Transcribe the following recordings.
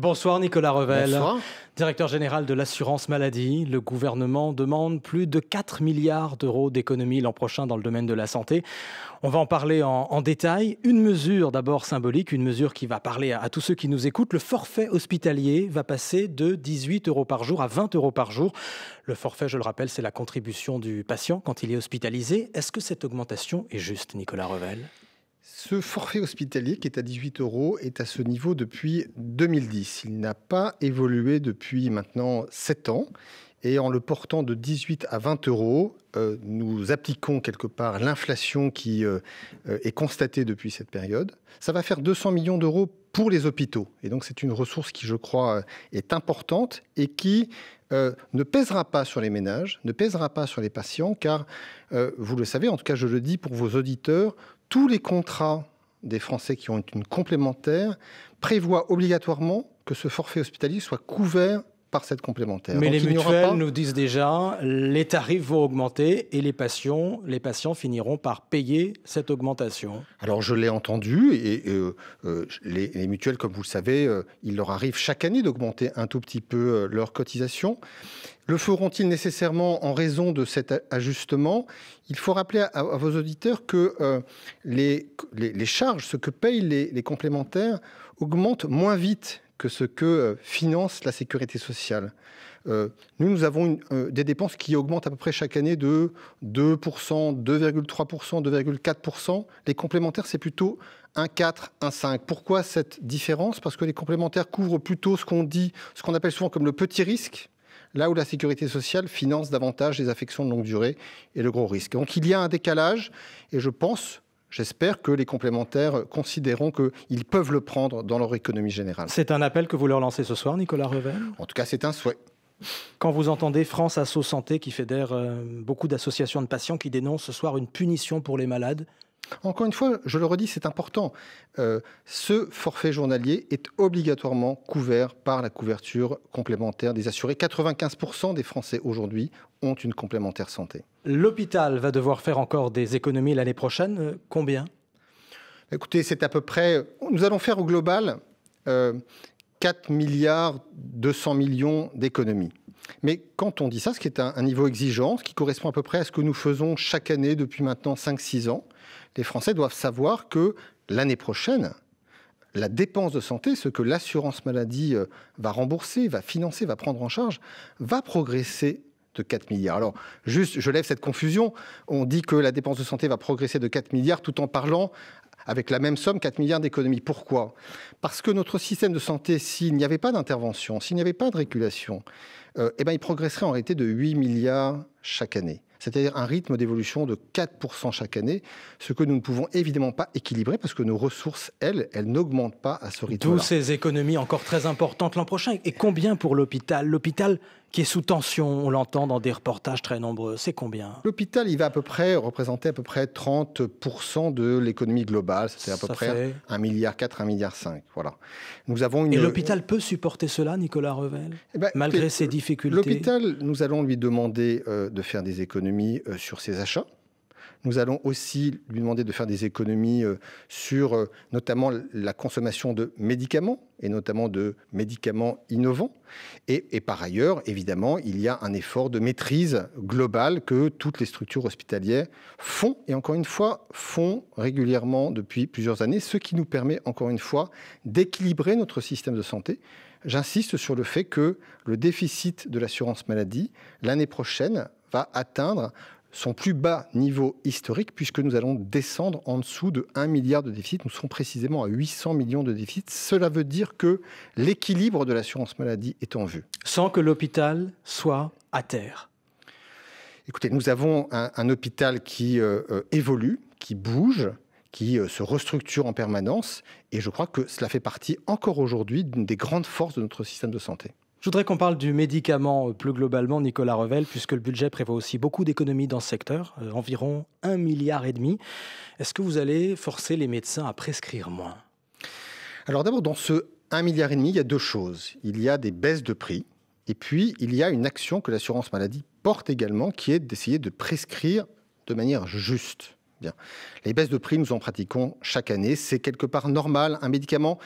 Bonsoir Nicolas Revel, directeur général de l'assurance maladie. Le gouvernement demande plus de 4 milliards d'euros d'économies l'an prochain dans le domaine de la santé. On va en parler en, détail. Une mesure d'abord symbolique, une mesure qui va parler à, tous ceux qui nous écoutent. Le forfait hospitalier va passer de 18 euros par jour à 20 euros par jour. Le forfait, je le rappelle, c'est la contribution du patient quand il est hospitalisé. Est-ce que cette augmentation est juste, Nicolas Revel ce forfait hospitalier qui est à 18 euros est à ce niveau depuis 2010. Il n'a pas évolué depuis maintenant 7 ans. Et en le portant de 18 à 20 euros, euh, nous appliquons quelque part l'inflation qui euh, euh, est constatée depuis cette période. Ça va faire 200 millions d'euros pour les hôpitaux. Et donc c'est une ressource qui, je crois, est importante et qui ne pèsera pas sur les ménages, ne pèsera pas sur les patients, car, vous le savez, en tout cas je le dis pour vos auditeurs, tous les contrats des Français qui ont une complémentaire prévoient obligatoirement que ce forfait hospitalier soit couvert par cette complémentaire. Mais les mutuelles nous disent déjà, les tarifs vont augmenter et les patients, les patients finiront par payer cette augmentation. Alors je l'ai entendu et, euh, euh, les, mutuelles, comme vous le savez, euh, il leur arrive chaque année d'augmenter un tout petit peu leur leurs cotisations. Le feront-ils nécessairement en raison de cet ajustement Il faut rappeler à, vos auditeurs que les, les, les, charges, ce que payent les complémentaires, augmentent moins vite que ce que euh, finance la sécurité sociale. Euh, nous, nous avons euh, des dépenses qui augmentent à peu près chaque année de 2%, 2,3%, 2,4%. Les complémentaires, c'est plutôt 1,4, 1,5. Pourquoi cette différence Parce que les complémentaires couvrent plutôt ce qu'on dit, ce qu'on appelle souvent comme le petit risque, là où la sécurité sociale finance davantage les affections de longue durée et le gros risque. Donc il y a un décalage, et je pense J'espère que les complémentaires considéreront qu'ils peuvent le prendre dans leur économie générale. C'est un appel que vous leur lancez ce soir, Nicolas Revel En tout cas, c'est un souhait. Quand vous entendez France Asso Santé qui fédère euh, beaucoup d'associations de patients qui dénoncent ce soir une punition pour les malades, encore une fois, je le redis, c'est important. Euh, ce forfait journalier est obligatoirement couvert par la couverture complémentaire des assurés. 95% des Français aujourd'hui ont une complémentaire santé. L'hôpital va devoir faire encore des économies l'année prochaine. Euh, combien Écoutez, c'est à peu près. Nous allons faire au global 4,2 euh, 4 milliards 200 millions d'économies. Mais quand on dit ça, ce qui est un, niveau exigeant, ce qui correspond à peu près à ce que nous faisons chaque année depuis maintenant 5-6 ans, les Français doivent savoir que l'année prochaine, la dépense de santé, ce que l'assurance maladie euh, va rembourser, va financer, va prendre en charge, va progresser de 4 milliards. Alors, juste, je lève cette confusion. On dit que la dépense de santé va progresser de 4 milliards tout en parlant avec la même somme, 4 milliards d'économies. Pourquoi Parce que notre système de santé, s'il n'y avait pas d'intervention, s'il n'y avait pas de régulation, euh, eh ben, il progresserait en réalité de 8 milliards chaque année c'est-à-dire un rythme d'évolution de 4% chaque année, ce que nous ne pouvons évidemment pas équilibrer parce que nos ressources, elles, elles n'augmentent pas à ce rythme-là. ces économies encore très importantes l'an prochain. Et combien pour l'hôpital L'hôpital qui est sous tension, on l'entend dans des reportages très nombreux. C'est combien L'hôpital, il va à peu près représenter à peu près 30% de l'économie globale. C'est à peu près 1,4 milliard, 1,5 milliard. Voilà. Nous avons une... Et l'hôpital peut supporter cela, Nicolas Revel eh ben, Malgré ses difficultés L'hôpital, nous allons lui demander euh, de faire des économies euh, sur ses achats. Nous allons aussi lui demander de faire des économies euh, sur euh, notamment la consommation de médicaments et notamment de médicaments innovants. Et, par ailleurs, évidemment, il y a un effort de maîtrise globale que toutes les structures hospitalières font, et encore une fois, font régulièrement depuis plusieurs années, ce qui nous permet, encore une fois, d'équilibrer notre système de santé. J'insiste sur le fait que le déficit de l'assurance maladie, l'année prochaine, va atteindre son plus bas niveau historique, puisque nous allons descendre en dessous de 1 milliard de déficit. Nous serons précisément à 800 millions de déficit. Cela veut dire que l'équilibre de l'assurance maladie est en vue. Sans que l'hôpital soit à terre. Écoutez, nous avons un, hôpital qui euh, euh, évolue, qui bouge, qui euh, se restructure en permanence, et je crois que cela fait partie encore aujourd'hui d'une des grandes forces de notre système de santé. Je voudrais qu'on parle du médicament euh, plus globalement, Nicolas Revel, puisque le budget prévoit aussi beaucoup d'économies dans ce secteur, euh, environ 1,5 milliard et demi. Est-ce que vous allez forcer les médecins à prescrire moins Alors d'abord, dans ce 1,5 milliard et demi, il y a deux choses. Il y a des baisses de prix, et puis il y a une action que l'assurance maladie porte également, qui est d'essayer de prescrire de manière juste. Bien. Les baisses de prix, nous en pratiquons chaque année. C'est quelque part normal. Un médicament,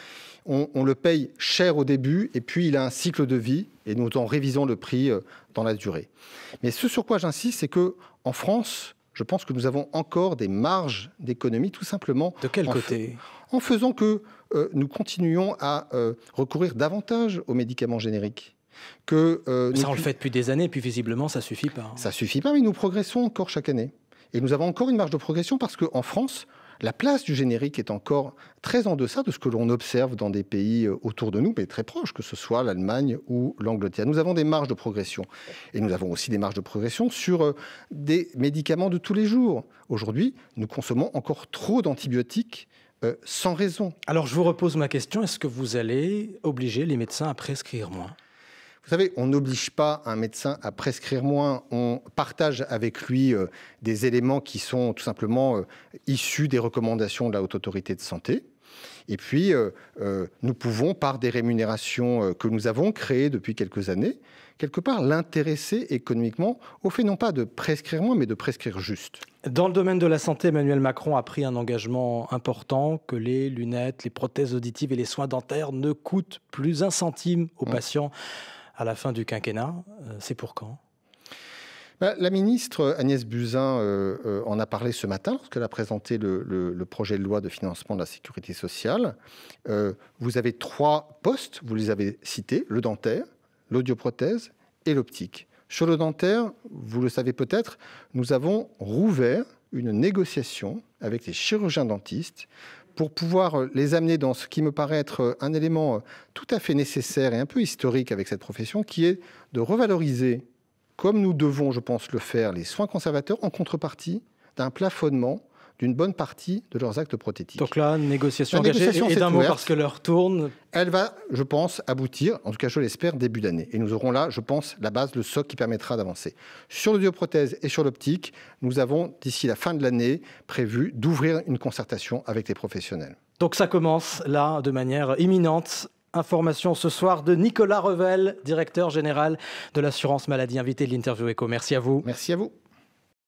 on, le paye cher au début et puis il a un cycle de vie et nous en révisons le prix euh, dans la durée. Mais ce sur quoi j'insiste, c'est que en France, je pense que nous avons encore des marges d'économie, tout simplement. De quel côté En faisant que euh, nous continuons à euh, recourir davantage aux médicaments génériques. Que, ça, on le fait depuis des années, et puis visiblement, ça suffit pas. Ça hein. Ça suffit pas, mais nous progressons encore chaque année. Et nous avons encore une marge de progression parce qu'en France, la place du générique est encore très en deçà de ce que l'on observe dans des pays euh, autour de nous, mais très proches, que ce soit l'Allemagne ou l'Angleterre. Nous avons des marges de progression. Et nous avons aussi des marges de progression sur euh, des médicaments de tous les jours. Aujourd'hui, nous consommons encore trop d'antibiotiques euh, sans raison. Alors je vous repose ma question, est-ce que vous allez obliger les médecins à prescrire moins vous savez, on n'oblige pas un médecin à prescrire moins, on partage avec lui euh, des éléments qui sont tout simplement euh, issus des recommandations de la Haute Autorité de Santé. Et puis, euh, nous pouvons, par des rémunérations que nous avons créées depuis quelques années, quelque part l'intéresser économiquement au fait non pas de prescrire moins, mais de prescrire juste. Dans le domaine de la santé, Emmanuel Macron a pris un engagement important que les lunettes, les prothèses auditives et les soins dentaires ne coûtent plus un centime aux mmh. patients à la fin du quinquennat. Euh, c'est pour quand bah, la ministre Agnès Buzyn euh, euh, en a parlé ce matin lorsqu'elle a présenté le, projet de loi de financement de la sécurité sociale. vous avez trois postes, vous les avez cités, le dentaire, l'audioprothèse et l'optique. Sur le dentaire, vous le savez peut-être, nous avons rouvert une négociation avec les chirurgiens dentistes pour pouvoir euh, les amener dans ce qui me paraît être euh, un élément euh, tout à fait nécessaire et un peu historique avec cette profession, qui est de revaloriser, comme nous devons, je pense, le faire, les soins conservateurs en contrepartie d'un plafonnement d'une bonne partie de leurs actes prothétiques. Donc là, négociation, négociation et, d'un mot parce que l'heure tourne. Elle va, je pense, aboutir, en tout cas je l'espère, début d'année. Et nous aurons là, je pense, la base, le socle qui permettra d'avancer. Sur l'audioprothèse et sur l'optique, nous avons, d'ici la fin de l'année, prévu d'ouvrir une concertation avec les professionnels. Donc ça commence là de manière imminente. Information ce soir de Nicolas Revel, directeur général de l'assurance maladie, invité de l'interview éco. Merci à vous. Merci à vous.